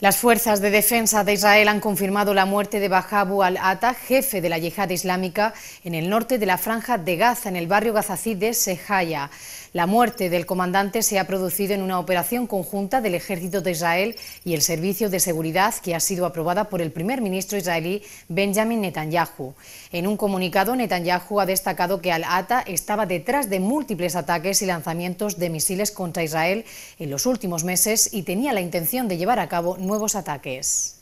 Las fuerzas de defensa de Israel han confirmado la muerte de Bahabu al ata jefe de la yihad islámica, en el norte de la franja de Gaza, en el barrio gazací de Sejaya. La muerte del comandante se ha producido en una operación conjunta del Ejército de Israel y el Servicio de Seguridad que ha sido aprobada por el primer ministro israelí Benjamin Netanyahu. En un comunicado, Netanyahu ha destacado que Al-Ata estaba detrás de múltiples ataques y lanzamientos de misiles contra Israel en los últimos meses y tenía la intención de llevar a cabo nuevos ataques.